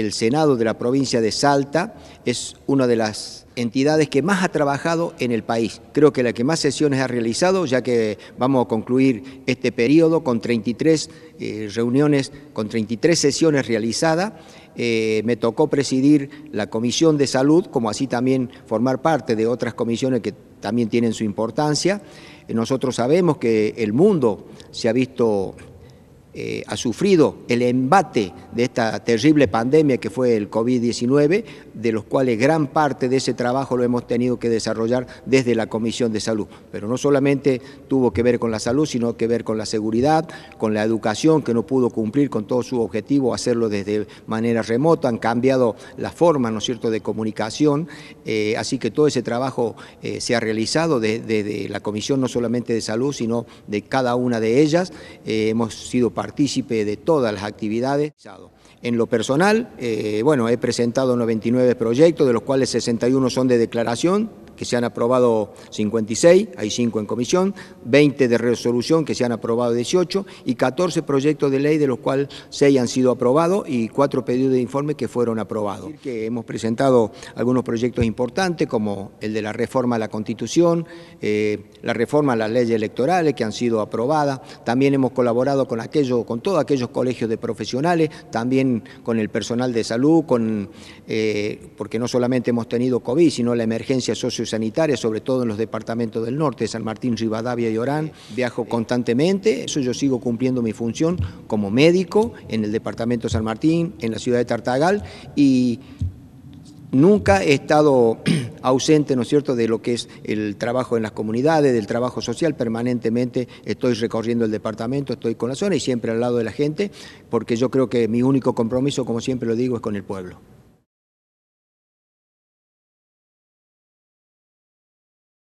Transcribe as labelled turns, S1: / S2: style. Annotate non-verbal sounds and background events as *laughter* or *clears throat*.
S1: El Senado de la provincia de Salta es una de las entidades que más ha trabajado en el país. Creo que la que más sesiones ha realizado, ya que vamos a concluir este periodo con 33 eh, reuniones, con 33 sesiones realizadas. Eh, me tocó presidir la Comisión de Salud, como así también formar parte de otras comisiones que también tienen su importancia. Eh, nosotros sabemos que el mundo se ha visto eh, ha sufrido el embate de esta terrible pandemia que fue el COVID-19, de los cuales gran parte de ese trabajo lo hemos tenido que desarrollar desde la Comisión de Salud. Pero no solamente tuvo que ver con la salud, sino que ver con la seguridad, con la educación, que no pudo cumplir con todo su objetivo, hacerlo desde manera remota, han cambiado la forma ¿no es cierto?, de comunicación. Eh, así que todo ese trabajo eh, se ha realizado desde, la Comisión no solamente de Salud, sino de cada una de ellas. hemos sido parte partícipe de todas las actividades. En lo personal, eh, bueno, he presentado 99 proyectos, de los cuales 61 son de declaración, que se han aprobado 56, hay 5 en comisión, 20 de resolución que se han aprobado 18 y 14 proyectos de ley de los cuales 6 han sido aprobados y 4 pedidos de informe que fueron aprobados. Que hemos presentado algunos proyectos importantes como el de la reforma a la Constitución, eh, la reforma a las leyes electorales que han sido aprobadas, también hemos colaborado con, aquello, con todos aquellos colegios de profesionales, también con el personal de salud, con, eh, porque no solamente hemos tenido COVID, sino la emergencia socio sanitaria, sobre todo en los departamentos del norte, San Martín, Rivadavia y Orán. Viajo constantemente, eso yo sigo cumpliendo mi función como médico en el departamento de San Martín, en la ciudad de Tartagal y nunca he estado *clears throat* ausente, ¿no es cierto?, de lo que es el trabajo en las comunidades, del trabajo social, permanentemente estoy recorriendo el departamento, estoy con la zona y siempre al lado de la gente, porque yo creo que mi único compromiso, como siempre lo digo, es con el pueblo.